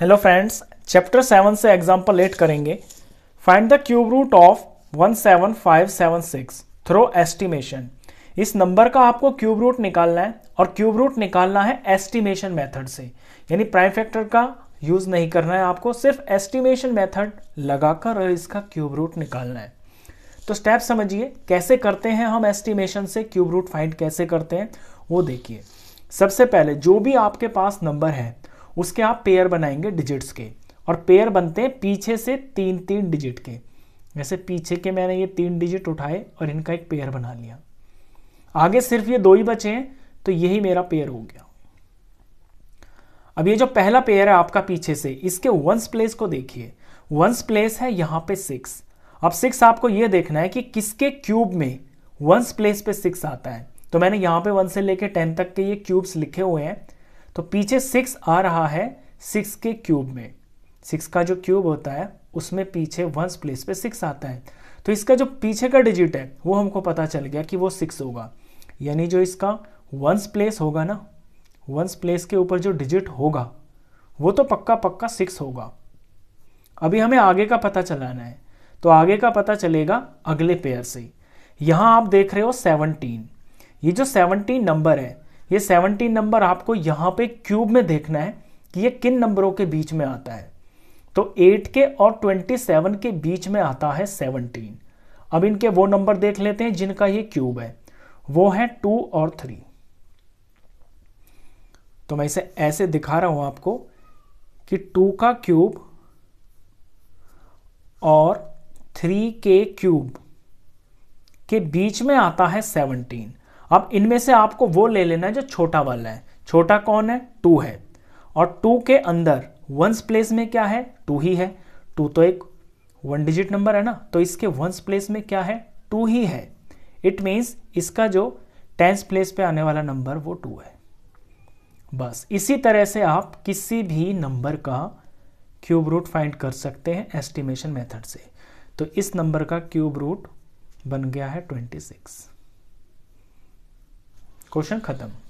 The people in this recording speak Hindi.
हेलो फ्रेंड्स चैप्टर सेवन से एग्जाम्पल एट करेंगे find the cube root of one seven five seven six through estimation इस नंबर का आपको क्यूब रूट निकालना है और क्यूब रूट निकालना है एस्टिमेशन मेथड से यानी प्राइम फैक्टर का यूज़ नहीं करना है आपको सिर्फ एस्टिमेशन मेथड लगाकर और इसका क्यूब रूट निकालना है तो स्टेप समझिए कैसे करते हैं हम एस्टिमेशन से क्यूब रूट फाइंड कैसे करते हैं वो देखिए सबसे पहले जो भी आपके पास नंबर है उसके आप पेयर बनाएंगे डिजिट्स के और पेयर बनते हैं पीछे से तीन तीन डिजिट के जैसे पीछे के मैंने ये तीन डिजिट उठाए और इनका एक पेयर बना लिया आगे सिर्फ ये दो ही बचे हैं तो यही मेरा पेयर हो गया अब ये जो पहला पेयर है आपका पीछे से इसके वंस प्लेस को देखिए वंस प्लेस है यहां पे सिक्स अब सिक्स आपको ये देखना है कि किसके क्यूब में वंस प्लेस पे सिक्स आता है तो मैंने यहां पे वन से लेके टेन तक के ये क्यूब्स लिखे हुए हैं तो पीछे सिक्स आ रहा है सिक्स के क्यूब में सिक्स का जो क्यूब होता है उसमें पीछे वंस प्लेस पे सिक्स आता है तो इसका जो पीछे का डिजिट है वो हमको पता चल गया कि वो सिक्स होगा यानी जो इसका वंस प्लेस होगा ना वंस प्लेस के ऊपर जो डिजिट होगा वो तो पक्का पक्का सिक्स होगा अभी हमें आगे का पता चलाना है तो आगे का पता चलेगा अगले पेयर से यहां आप देख रहे हो सेवनटीन ये जो सेवनटीन नंबर है ये 17 नंबर आपको यहाँ पे क्यूब में देखना है कि ये किन नंबरों के बीच में आता है तो 8 के और 27 के बीच में आता है 17 अब इनके वो नंबर देख लेते हैं जिनका ये क्यूब है वो है टू और थ्री तो मैं इसे ऐसे दिखा रहा हूं आपको कि टू का क्यूब और थ्री के क्यूब के बीच में आता है सेवनटीन अब इनमें से आपको वो ले लेना है जो छोटा वाला है छोटा कौन है टू है और टू के अंदर वंस प्लेस में क्या है टू ही है टू तो एक वन डिजिट नंबर है ना तो इसके वंस प्लेस में क्या है टू ही है इट मीन्स इसका जो टेंस प्लेस पे आने वाला नंबर वो टू है बस इसी तरह से आप किसी भी नंबर का क्यूब रूट फाइंड कर सकते हैं एस्टिमेशन मेथड से तो इस नंबर का क्यूब रूट बन गया है ट्वेंटी सिक्स क्वेश्चन खत्म